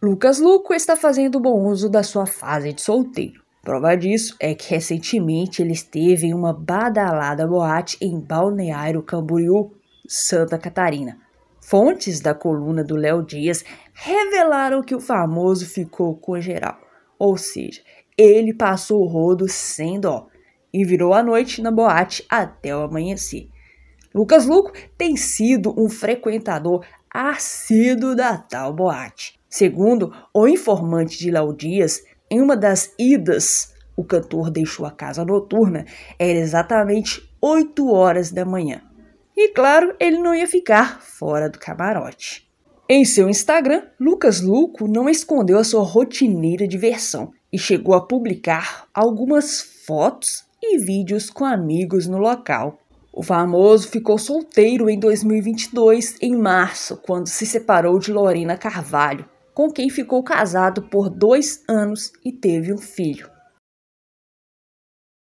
Lucas Luco está fazendo bom uso da sua fase de solteiro. Prova disso é que recentemente ele esteve em uma badalada boate em Balneário Camboriú, Santa Catarina. Fontes da coluna do Léo Dias revelaram que o famoso ficou com geral, ou seja, ele passou o rodo sem dó e virou a noite na boate até o amanhecer. Lucas Luco tem sido um frequentador assíduo da tal boate. Segundo o informante de Laudias, em uma das idas, o cantor deixou a casa noturna, era exatamente 8 horas da manhã. E claro, ele não ia ficar fora do camarote. Em seu Instagram, Lucas Luco não escondeu a sua rotineira diversão e chegou a publicar algumas fotos e vídeos com amigos no local. O famoso ficou solteiro em 2022, em março, quando se separou de Lorena Carvalho, com quem ficou casado por dois anos e teve um filho.